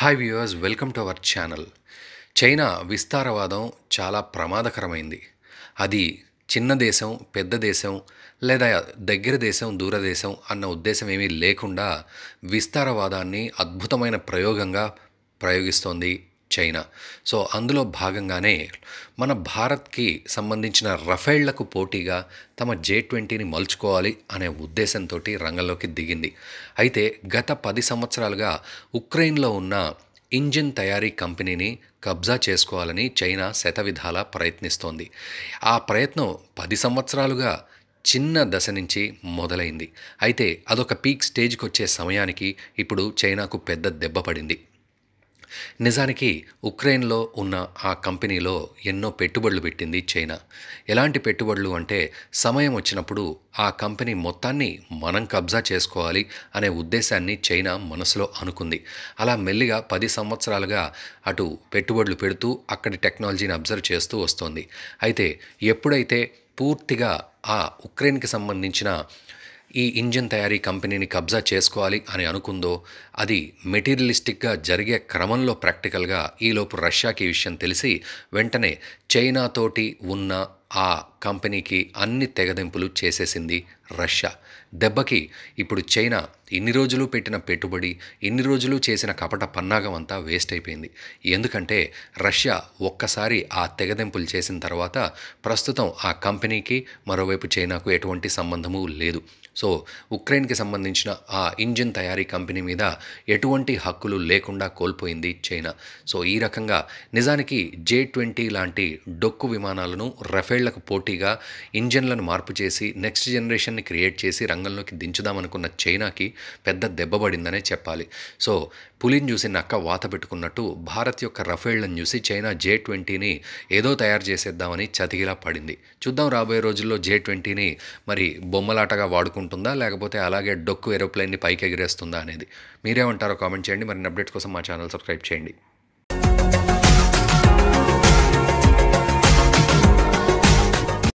hi viewers welcome to our channel China విస్తారవాదం చాలా ప్రమాదకరమైంది అది చిన్న దేశం పెద్ద దేశం లేదా దగ్గర దేశం దూర దేశం అన్న ఉద్దేశం ఏమీ లేకుండా విస్తారవాదాన్ని అద్భుతమైన ప్రయోగంగా ప్రయోగిస్తోంది చైనా సో అందులో భాగంగానే మన భారత్కి సంబంధించిన రఫేళ్లకు పోటీగా తమ జే ట్వంటీని మలుచుకోవాలి అనే ఉద్దేశంతో రంగంలోకి దిగింది అయితే గత పది సంవత్సరాలుగా ఉక్రెయిన్లో ఉన్న ఇంజిన్ తయారీ కంపెనీని కబ్జా చేసుకోవాలని చైనా శతవిధాల ప్రయత్నిస్తోంది ఆ ప్రయత్నం పది సంవత్సరాలుగా చిన్న దశ నుంచి మొదలైంది అయితే అదొక పీక్ స్టేజ్కి వచ్చే సమయానికి ఇప్పుడు చైనాకు పెద్ద దెబ్బ పడింది నిజానికి ఉక్రెయిన్లో ఉన్న ఆ కంపెనీలో ఎన్నో పెట్టుబడులు పెట్టింది చైనా ఎలాంటి పెట్టుబడులు అంటే సమయం వచ్చినప్పుడు ఆ కంపెనీ మొత్తాన్ని మనం కబ్జా చేసుకోవాలి అనే ఉద్దేశాన్ని చైనా మనసులో అనుకుంది అలా మెల్లిగా పది సంవత్సరాలుగా అటు పెట్టుబడులు పెడుతూ అక్కడి టెక్నాలజీని అబ్జర్వ్ చేస్తూ వస్తోంది అయితే ఎప్పుడైతే పూర్తిగా ఆ ఉక్రెయిన్కి సంబంధించిన ఈ ఇంజిన్ తయారీ కంపెనీని కబ్జా చేసుకోవాలి అని అనుకుందో అది మెటీరియలిస్టిక్గా జరిగే క్రమంలో ప్రాక్టికల్గా ఈలోపు రష్యాకి ఈ విషయం తెలిసి వెంటనే చైనాతోటి ఉన్న ఆ కంపెనీకి అన్ని తెగదింపులు చేసేసింది రష్యా దెబ్బకి ఇప్పుడు చైనా ఇన్ని రోజులు పెట్టిన పెట్టుబడి ఇన్ని రోజులు చేసిన కపట పన్నాగం అంతా వేస్ట్ అయిపోయింది ఎందుకంటే రష్యా ఒక్కసారి ఆ తెగదెంపులు చేసిన తర్వాత ప్రస్తుతం ఆ కంపెనీకి మరోవైపు చైనాకు ఎటువంటి సంబంధము లేదు సో ఉక్రెయిన్కి సంబంధించిన ఆ ఇంజిన్ తయారీ కంపెనీ మీద ఎటువంటి హక్కులు లేకుండా కోల్పోయింది చైనా సో ఈ రకంగా నిజానికి జే ట్వంటీ లాంటి డొక్కు విమానాలను రఫేళ్లకు పోటీగా ఇంజిన్లను మార్పు చేసి నెక్స్ట్ జనరేషన్ పొజిషన్ని క్రియేట్ చేసి రంగంలోకి దించుదామనుకున్న చైనాకి పెద్ద దెబ్బబడిందనే చెప్పాలి సో పులిని చూసి నక్క వాత పెట్టుకున్నట్టు భారత్ యొక్క రఫేళ్లను చూసి చైనా జే ట్వంటీని ఏదో తయారు చేసేద్దామని చతికిలా పడింది చూద్దాం రాబోయే రోజుల్లో జే ట్వంటీని మరి బొమ్మలాటగా వాడుకుంటుందా లేకపోతే అలాగే డొక్కు ఏరోప్లేన్ని పైకి ఎగిరేస్తుందా అనేది మీరేమంటారో కామెంట్ చేయండి మరి అప్డేట్స్ కోసం మా ఛానల్ సబ్స్క్రైబ్ చేయండి